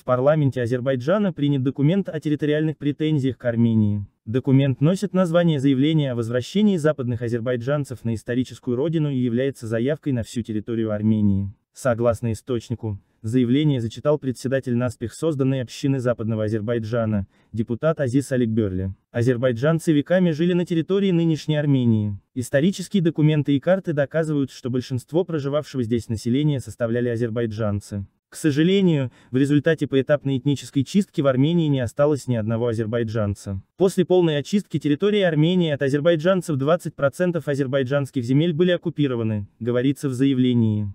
В парламенте Азербайджана принят документ о территориальных претензиях к Армении. Документ носит название «Заявление о возвращении западных азербайджанцев на историческую родину» и является заявкой на всю территорию Армении. Согласно источнику, заявление зачитал председатель наспех созданной общины Западного Азербайджана, депутат Азиз Аликберли. Азербайджанцы веками жили на территории нынешней Армении. Исторические документы и карты доказывают, что большинство проживавшего здесь населения составляли азербайджанцы. К сожалению, в результате поэтапной этнической чистки в Армении не осталось ни одного азербайджанца. После полной очистки территории Армении от азербайджанцев 20% азербайджанских земель были оккупированы, говорится в заявлении.